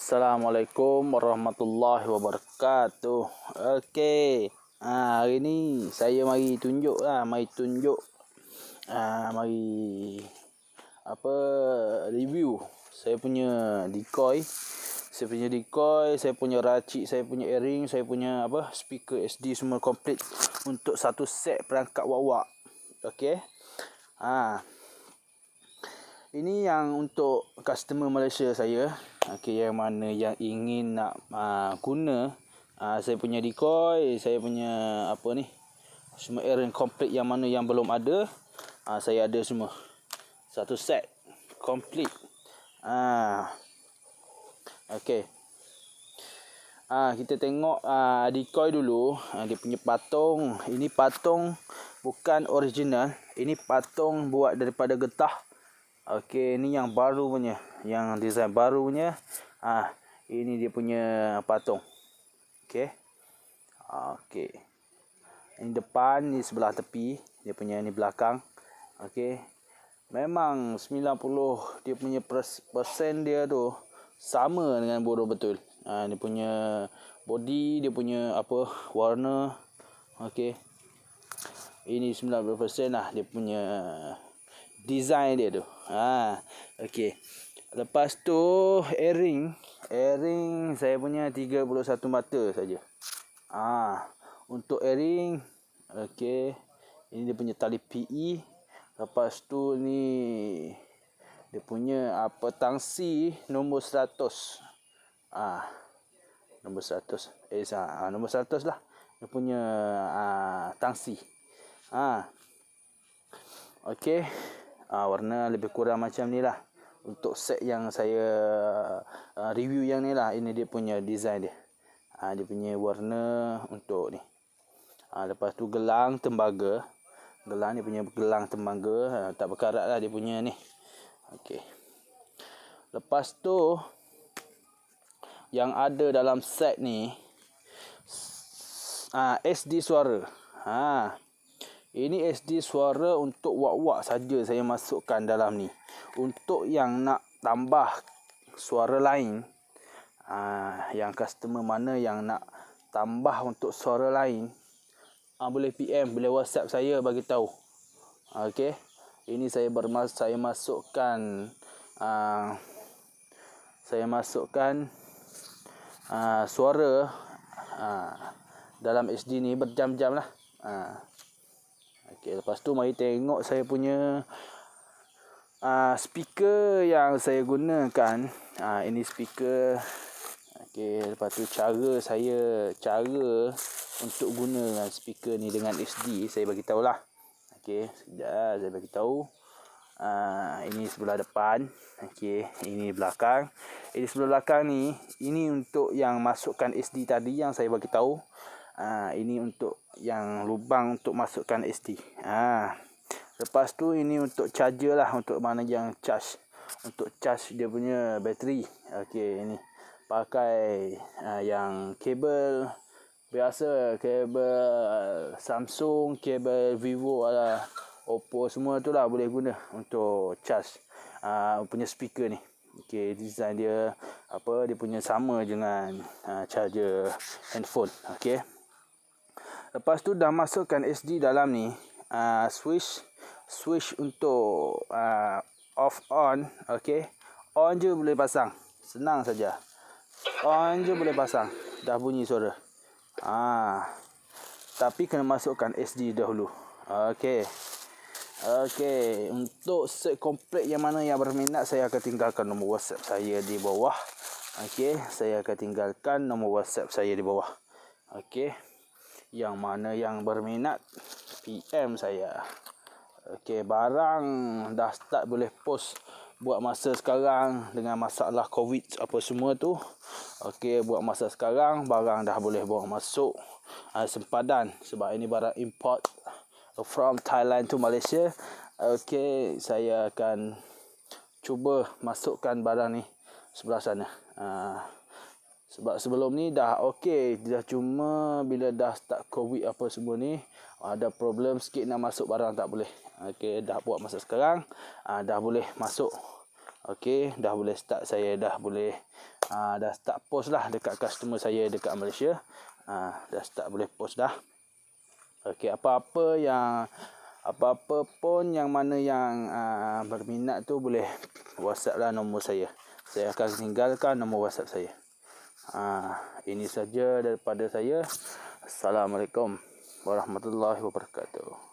Assalamualaikum warahmatullahi wabarakatuh. Okey. Ha, hari ni saya mari tunjuklah, mari tunjuk ha, mari apa review saya punya decoy. Saya punya decoy, saya punya racik, saya punya earring, saya punya apa speaker SD semua complete untuk satu set perangkat wak Okey. Ah, ha. Ini yang untuk customer Malaysia saya okay, Yang mana yang ingin nak uh, guna uh, Saya punya decoy Saya punya apa ni Semua errand complete yang mana yang belum ada uh, Saya ada semua Satu set Complete Ah, uh, Okay Ah uh, Kita tengok uh, decoy dulu uh, Dia punya patung Ini patung bukan original Ini patung buat daripada getah Okey, ini yang baru punya, yang design baru punya. Ah, ini dia punya patung. Okey. Okey. Ini depan, ini sebelah tepi, dia punya ini belakang. Okey. Memang 90 dia punya persen dia tu sama dengan bodoh betul. Ah, dia punya body, dia punya apa warna. Okey. Ini 90% lah dia punya design dia tu. Ha, okey. Lepas tu earring, earring saya punya 31 mata saja. Ah, ha, untuk earring okey. Ini dia punya tali PE. Lepas tu ni dia punya apa ah, tangsi nombor 100. Ah. Ha, nombor 100. Eh, ha, nombor 100 lah. Dia punya ah ha, tangsi. Ah. Ha. Okey uh, warna lebih kurang macam ni lah untuk set yang saya uh, review yang ni lah ini dia punya design dia uh, dia punya warna untuk ni uh, lepas tu gelang tembaga gelang ni punya gelang tembaga uh, tak berkarat lah dia punya ni Okey. lepas tu yang ada dalam set ni uh, SD suara ha ini SD suara untuk wak-wak saja saya masukkan dalam ni. Untuk yang nak tambah suara lain, ah, yang customer mana yang nak tambah untuk suara lain, ah, boleh PM, boleh WhatsApp saya bagi tahu. Ah, Okey. Ini saya bermas saya masukkan saya masukkan suara dalam SD ni berjam-jam lah. Ha. Okey, lepas tu mari tengok saya punya uh, speaker yang saya gunakan. Ah uh, ini speaker. Okey, lepas tu cara saya cara untuk guna speaker ni dengan SD saya bagi tahulah. Okey, sekejap saya bagi tahu. Ah uh, ini sebelah depan. Okey, ini belakang. Ini sebelah belakang ni, ini untuk yang masukkan SD tadi yang saya bagi tahu. Ha, ini untuk yang lubang untuk masukkan SD. Ha. Lepas tu ini untuk charger lah untuk mana yang charge. Untuk charge dia punya bateri. Okey ini pakai ha, yang kabel biasa kabel Samsung, kabel Vivo ala Oppo semua tu lah boleh guna untuk charge ha, punya speaker ni. Okey design dia apa dia punya sama dengan ha, charger handphone. Okey. Lepas tu dah masukkan SD dalam ni. Uh, switch switch untuk uh, off on, okay, On je boleh pasang. Senang saja. On je boleh pasang. Dah bunyi suara. Ah. Tapi kena masukkan SD dahulu. okay, okay untuk set komplek yang mana yang berminat saya akan tinggalkan nombor WhatsApp saya di bawah. okay saya akan tinggalkan nombor WhatsApp saya di bawah. okay yang mana yang berminat PM saya Okey barang dah start boleh post buat masa sekarang dengan masalah covid apa semua tu Okey buat masa sekarang barang dah boleh bawa masuk uh, sempadan sebab ini barang import from Thailand to Malaysia Okey saya akan cuba masukkan barang ni sebelah sana uh, sebab sebelum ni dah okey, dah cuma bila dah start covid apa semua ni ada problem sikit nak masuk barang tak boleh. Okey, dah buat masa sekarang aa, ah, dah boleh masuk. Okey, dah boleh start saya dah boleh aa, ah, dah start post lah dekat customer saya dekat Malaysia. Aa, ah, dah start boleh post dah. Okey, apa-apa yang apa-apa pun yang mana yang aa, berminat tu boleh WhatsApp lah nombor saya. Saya akan tinggalkan nombor WhatsApp saya. Ha, ini saja daripada saya. Assalamualaikum warahmatullahi wabarakatuh.